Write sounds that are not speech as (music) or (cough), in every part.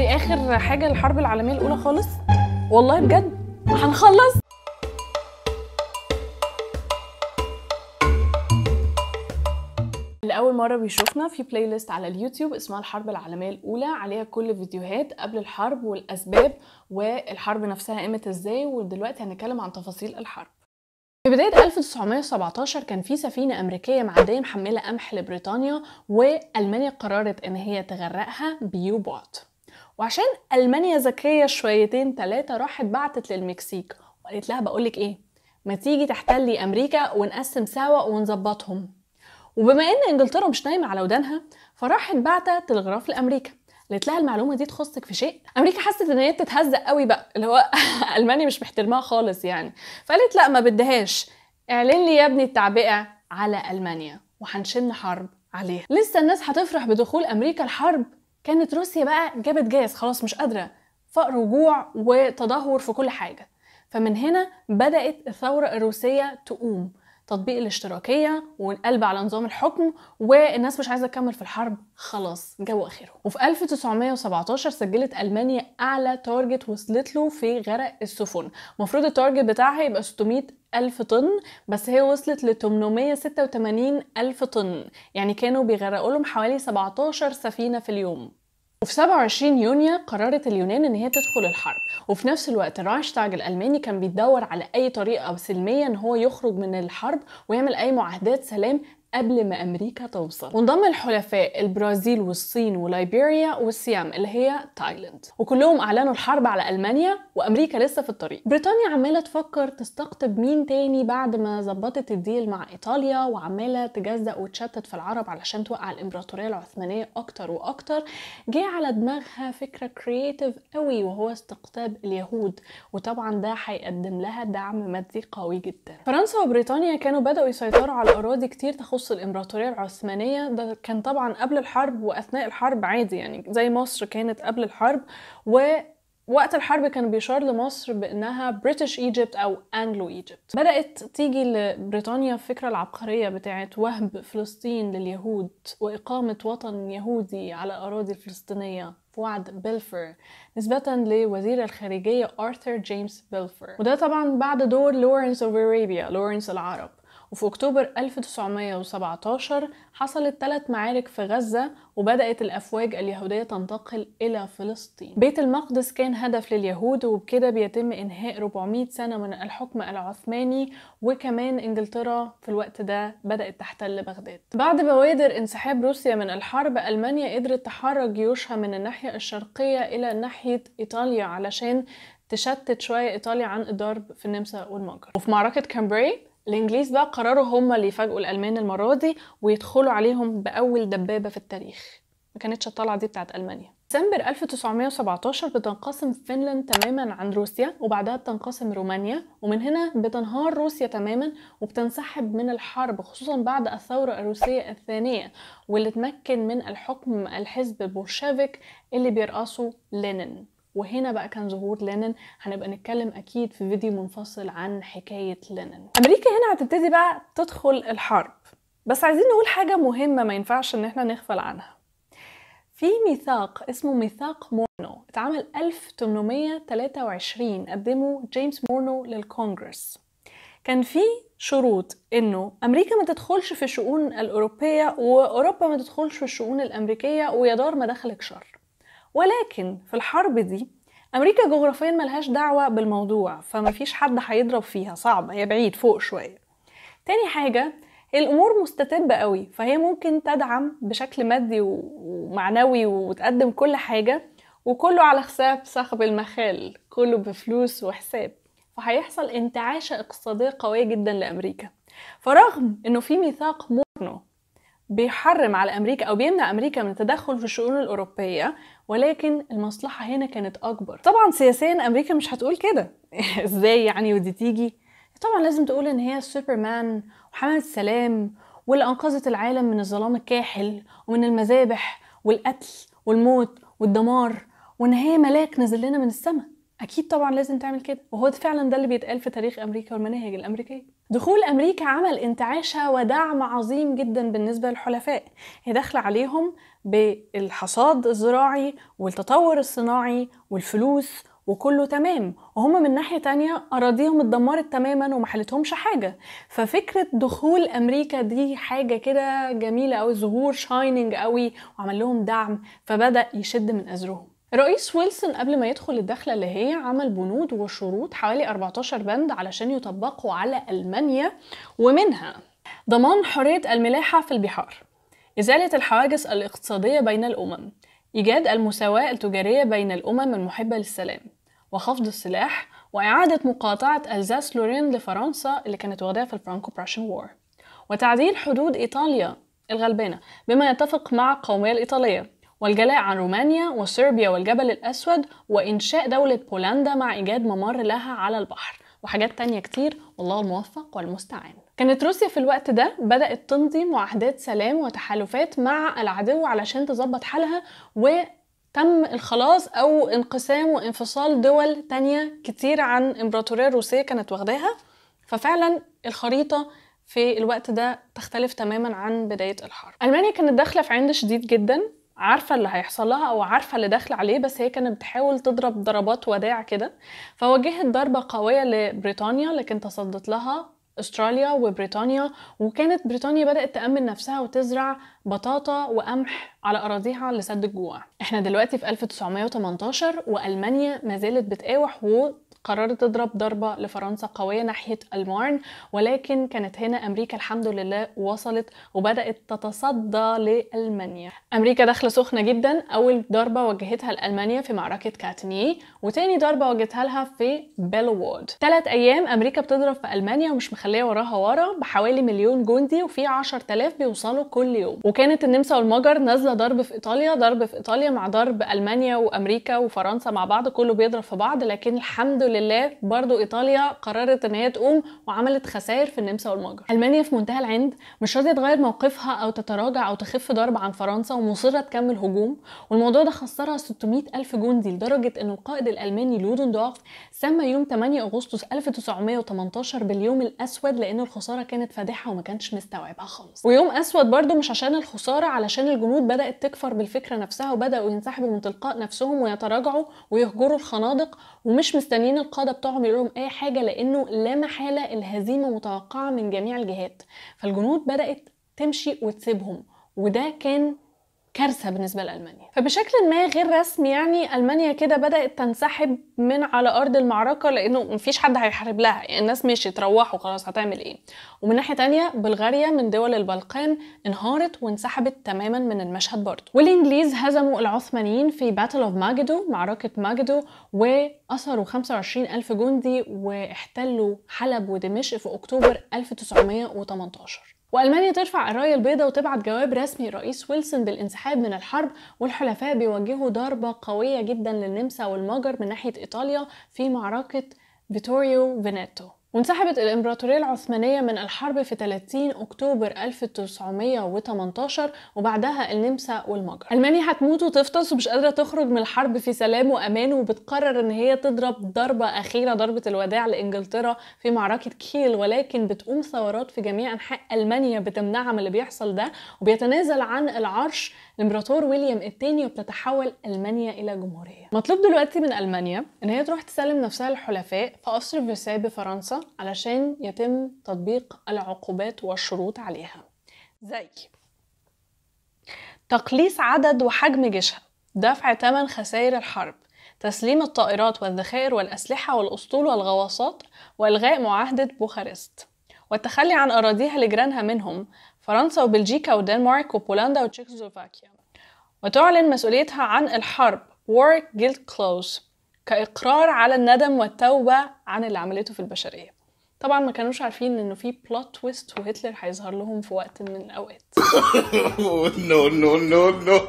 دي اخر حاجه للحرب العالميه الاولى خالص والله بجد هنخلص لأول مرة بيشوفنا في بلاي ليست على اليوتيوب اسمها الحرب العالمية الأولى عليها كل فيديوهات قبل الحرب والأسباب والحرب نفسها قامت إزاي ودلوقتي هنتكلم عن تفاصيل الحرب في بداية 1917 كان في سفينة أمريكية معدية محملة قمح لبريطانيا وألمانيا قررت إن هي تغرقها بيوبوت وعشان ألمانيا ذكية شويتين تلاتة راحت بعتت للمكسيك وقالت لها بقول لك إيه ما تيجي تحتلي أمريكا ونقسم سوا ونظبطهم وبما إن إنجلترا مش نايمة على ودانها فراحت بعتت تلغراف لأمريكا قالت لها المعلومه دي تخصك في شيء امريكا حست ان هي بتتهزق قوي بقى اللي هو (laughs) المانيا مش محترماها خالص يعني فقالت لا ما بدهاش اعلن لي يا ابني التعبئه على المانيا وهنشن حرب عليها لسه الناس هتفرح بدخول امريكا الحرب كانت روسيا بقى جابت جاز خلاص مش قادرة فقر وجوع وتدهور في كل حاجة فمن هنا بدأت الثورة الروسية تقوم تطبيق الاشتراكيه والقلب على نظام الحكم والناس مش عايزه تكمل في الحرب خلاص جو اخره وفي 1917 سجلت المانيا اعلى تارجت وصلت له في غرق السفن المفروض التارجت بتاعها يبقى 600 ألف طن بس هي وصلت ل 886 ألف طن يعني كانوا بيغرقوا لهم حوالي 17 سفينة في اليوم وفي 27 يونيو قررت اليونان ان هي تدخل الحرب وفي نفس الوقت الرايشتاج الالماني كان بيدور على اي طريقه سلميه ان هو يخرج من الحرب ويعمل اي معاهدات سلام قبل ما أمريكا توصل وانضم الحلفاء البرازيل والصين ولايبيريا والسيام اللي هي تايلاند وكلهم أعلنوا الحرب على ألمانيا وأمريكا لسه في الطريق بريطانيا عمالة تفكر تستقطب مين تاني بعد ما ظبطت الديل مع إيطاليا وعمالة تجزأ وتشتت في العرب علشان توقع الإمبراطورية العثمانية أكتر وأكتر جه على دماغها فكرة كرييتيف قوي وهو استقطاب اليهود وطبعا ده هيقدم لها دعم مادي قوي جدا فرنسا وبريطانيا كانوا بدأوا يسيطروا على أراضي كتير تخص نص الإمبراطورية العثمانية ده كان طبعا قبل الحرب وأثناء الحرب عادي يعني زي مصر كانت قبل الحرب و وقت الحرب كان بيشار لمصر بانها بريتش ايجيبت او انجلو ايجيبت بدات تيجي لبريطانيا الفكره العبقريه بتاعه وهب فلسطين لليهود واقامه وطن يهودي على الاراضي الفلسطينيه في وعد بيلفر نسبة لوزير الخارجية آرثر جيمس بيلفر وده طبعا بعد دور لورنس اوف ارابيا لورنس العرب وفي أكتوبر 1917 حصلت ثلاث معارك في غزة وبدأت الأفواج اليهودية تنتقل إلى فلسطين بيت المقدس كان هدف لليهود وبكده بيتم إنهاء 400 سنة من الحكم العثماني وكمان إنجلترا في الوقت ده بدأت تحتل بغداد بعد بوادر انسحاب روسيا من الحرب ألمانيا قدرت تحرك جيوشها من الناحية الشرقية إلى ناحية إيطاليا علشان تشتت شوية إيطاليا عن الضرب في النمسا والمجر وفي معركة كامبري الانجليز بقى قرروا هما اللي يفاجئوا الالمان المره دي ويدخلوا عليهم باول دبابه في التاريخ ما كانتش الطلعه دي بتاعت المانيا ديسمبر 1917 بتنقسم فنلند تماما عن روسيا وبعدها بتنقسم رومانيا ومن هنا بتنهار روسيا تماما وبتنسحب من الحرب خصوصا بعد الثورة الروسية الثانية واللي تمكن من الحكم الحزب البولشافيك اللي بيرأسه لينين وهنا بقى كان ظهور لينن هنبقى نتكلم اكيد في فيديو منفصل عن حكايه لينن امريكا هنا هتبتدي بقى تدخل الحرب بس عايزين نقول حاجه مهمه ما ينفعش ان احنا نغفل عنها في ميثاق اسمه ميثاق مورنو اتعمل 1823 قدمه جيمس مورنو للكونجرس كان في شروط انه امريكا ما تدخلش في الشؤون الاوروبيه واوروبا ما تدخلش في الشؤون الامريكيه ويدار ما دخلك شر ولكن في الحرب دي أمريكا جغرافيا ملهاش دعوة بالموضوع فمفيش حد هيضرب فيها صعب هي بعيد فوق شوية تاني حاجة الأمور مستتبة قوي فهي ممكن تدعم بشكل مادي ومعنوي وتقدم كل حاجة وكله على حساب صاحب المخال كله بفلوس وحساب فهيحصل انتعاشة اقتصادية قوية جدا لأمريكا فرغم انه في ميثاق مورنو بيحرم على امريكا او بيمنع امريكا من التدخل في الشؤون الاوروبيه ولكن المصلحه هنا كانت اكبر طبعا سياسيا امريكا مش هتقول كده (laughs) ازاي يعني ودي تيجي طبعا لازم تقول ان هي سوبرمان وحمد السلام واللي انقذت العالم من الظلام الكاحل ومن المذابح والقتل والموت والدمار وان هي ملاك نزل لنا من السماء اكيد طبعا لازم تعمل كده وهو ده فعلا ده اللي بيتقال في تاريخ امريكا والمناهج الامريكيه دخول امريكا عمل انتعاشه ودعم عظيم جدا بالنسبه للحلفاء هي داخله عليهم بالحصاد الزراعي والتطور الصناعي والفلوس وكله تمام وهم من ناحية تانية أراضيهم اتدمرت تماما ومحلتهمش حاجة ففكرة دخول أمريكا دي حاجة كده جميلة أوي ظهور شايننج أوي وعمل لهم دعم فبدأ يشد من أزرهم رئيس ويلسون قبل ما يدخل الدخلة اللي هي عمل بنود وشروط حوالي 14 بند علشان يطبقوا على ألمانيا ومنها ضمان حرية الملاحة في البحار إزالة الحواجز الاقتصادية بين الأمم إيجاد المساواة التجارية بين الأمم المحبة للسلام وخفض السلاح وإعادة مقاطعة ألزاس لورين لفرنسا اللي كانت واخداها في الفرانكو براشن وور وتعديل حدود إيطاليا الغلبانة بما يتفق مع القومية الإيطالية والجلاء عن رومانيا وصربيا والجبل الأسود وإنشاء دولة بولندا مع إيجاد ممر لها على البحر وحاجات تانية كتير والله الموفق والمستعان كانت روسيا في الوقت ده بدأت تمضي معاهدات سلام وتحالفات مع العدو علشان تظبط حالها و تم الخلاص أو انقسام وانفصال دول تانية كتير عن إمبراطورية روسية كانت واخداها ففعلا الخريطة في الوقت ده تختلف تماما عن بداية الحرب ألمانيا كانت داخلة في عند شديد جدا عارفه اللي هيحصلها او عارفه اللي داخله عليه بس هي كانت بتحاول تضرب ضربات وداع كده فوجهت ضربه قويه لبريطانيا لكن تصدت لها استراليا وبريطانيا وكانت بريطانيا بدات تامن نفسها وتزرع بطاطا وقمح على اراضيها لسد الجوع احنا دلوقتي في 1918 والمانيا ما زالت بتقاوح و قررت تضرب ضربة لفرنسا قوية ناحية المارن ولكن كانت هنا أمريكا الحمد لله وصلت وبدأت تتصدى لألمانيا أمريكا داخلة سخنة جدا أول ضربة وجهتها لألمانيا في معركة كاتني وتاني ضربة وجهتها لها في بيلوود ثلاث أيام أمريكا بتضرب في ألمانيا ومش مخلية وراها ورا بحوالي مليون جندي وفي 10000 بيوصلوا كل يوم وكانت النمسا والمجر نازلة ضرب في إيطاليا ضرب في إيطاليا مع ضرب ألمانيا وأمريكا وفرنسا مع بعض كله بيضرب في بعض لكن الحمد لله برضو ايطاليا قررت ان هي تقوم وعملت خسائر في النمسا والمجر المانيا في منتهى العند مش راضيه تغير موقفها او تتراجع او تخف ضرب عن فرنسا ومصره تكمل هجوم والموضوع ده خسرها 600 الف جندي لدرجه ان القائد الالماني لودندورف سمى يوم 8 اغسطس 1918 باليوم الاسود لان الخساره كانت فادحه وما كانش مستوعبها خالص ويوم اسود برضو مش عشان الخساره علشان الجنود بدات تكفر بالفكره نفسها وبداوا ينسحبوا من تلقاء نفسهم ويتراجعوا ويهجروا الخنادق ومش مستنيين القادة بتوعهم يقولوا لهم أي حاجة لأنه لا محالة الهزيمة متوقعة من جميع الجهات فالجنود بدأت تمشي وتسيبهم وده كان كارثه بالنسبه لالمانيا فبشكل ما غير رسمي يعني المانيا كده بدات تنسحب من على ارض المعركه لانه مفيش حد هيحارب لها يعني الناس مشيت روحوا خلاص هتعمل ايه ومن ناحيه تانية بلغاريا من دول البلقان انهارت وانسحبت تماما من المشهد برضه والانجليز هزموا العثمانيين في باتل اوف ماجدو معركه ماجدو وأسروا 25 ألف جندي واحتلوا حلب ودمشق في أكتوبر 1918 وألمانيا ترفع الراية البيضاء وتبعت جواب رسمي رئيس ويلسون بالانسحاب من الحرب والحلفاء بيوجهوا ضربة قوية جدا للنمسا والمجر من ناحية إيطاليا في معركة فيتوريو فينيتو وانسحبت الإمبراطورية العثمانية من الحرب في 30 أكتوبر 1918 وبعدها النمسا والمجر ألمانيا هتموت وتفطس ومش قادرة تخرج من الحرب في سلام وأمان وبتقرر إن هي تضرب ضربة أخيرة ضربة الوداع لإنجلترا في معركة كيل ولكن بتقوم ثورات في جميع أنحاء ألمانيا بتمنعها من اللي بيحصل ده وبيتنازل عن العرش الإمبراطور ويليام الثاني وبتتحول ألمانيا إلى جمهورية مطلوب دلوقتي من ألمانيا إن هي تروح تسلم نفسها للحلفاء في قصر فرنسا بفرنسا علشان يتم تطبيق العقوبات والشروط عليها زي تقليص عدد وحجم جيشها دفع ثمن خسائر الحرب تسليم الطائرات والذخائر والأسلحة والأسطول والغواصات وإلغاء معاهدة بوخارست والتخلي عن أراضيها لجيرانها منهم فرنسا وبلجيكا ودنمارك وبولندا وتشيكوسلوفاكيا وتعلن مسؤوليتها عن الحرب War Guilt Clause كإقرار على الندم والتوبة عن اللي عملته في البشرية طبعا ما كانوش عارفين انه في بلوت تويست وهتلر هيظهر لهم في وقت من الاوقات نو نو نو نو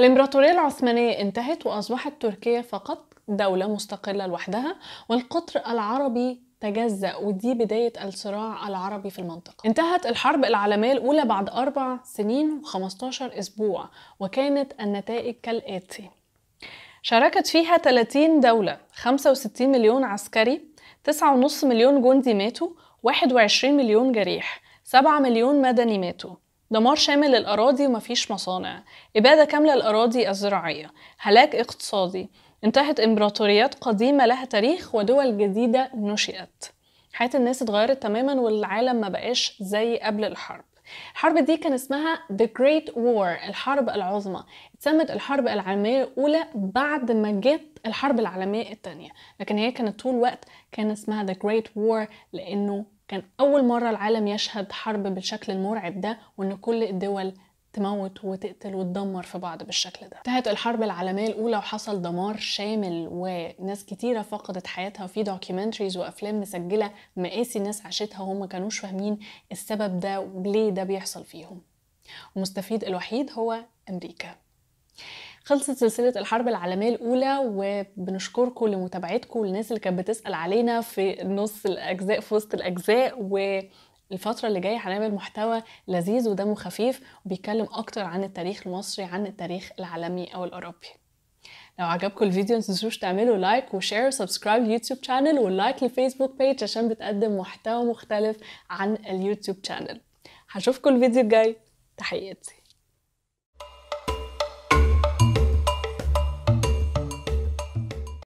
الامبراطوريه العثمانيه انتهت واصبحت تركيا فقط دوله مستقله لوحدها والقطر العربي تجزأ ودي بداية الصراع العربي في المنطقة انتهت الحرب العالمية الأولى بعد أربع سنين و15 أسبوع وكانت النتائج كالآتي شاركت فيها 30 دولة 65 مليون عسكري 9.5 مليون جندي ماتوا 21 مليون جريح 7 مليون مدني ماتوا دمار شامل للأراضي ومفيش مصانع إبادة كاملة للأراضي الزراعية هلاك اقتصادي انتهت إمبراطوريات قديمة لها تاريخ ودول جديدة نشئت حياة الناس اتغيرت تماما والعالم ما بقاش زي قبل الحرب الحرب دي كان اسمها The Great War الحرب العظمى اتسمت الحرب العالمية الأولى بعد ما جت الحرب العالمية الثانية لكن هي كانت طول وقت كان اسمها The Great War لأنه كان أول مرة العالم يشهد حرب بالشكل المرعب ده وإن كل الدول تموت وتقتل وتدمر في بعض بالشكل ده انتهت الحرب العالمية الأولى وحصل دمار شامل وناس كتيرة فقدت حياتها وفي دوكيومنتريز وأفلام مسجلة مقاسي الناس عاشتها وهم كانوش فاهمين السبب ده وليه ده بيحصل فيهم المستفيد الوحيد هو أمريكا خلصت سلسلة الحرب العالمية الأولى وبنشكركم لمتابعتكم والناس اللي كانت بتسأل علينا في نص الأجزاء في وسط الأجزاء و الفترة اللي جاية هنعمل محتوى لذيذ ودمه خفيف وبيتكلم أكتر عن التاريخ المصري عن التاريخ العالمي أو الأوروبي لو عجبكم الفيديو متنسوش تعملوا لايك وشير وسبسكرايب اليوتيوب شانل واللايك للفيسبوك بيج عشان بتقدم محتوى مختلف عن اليوتيوب شانل هشوفكم الفيديو الجاي تحياتي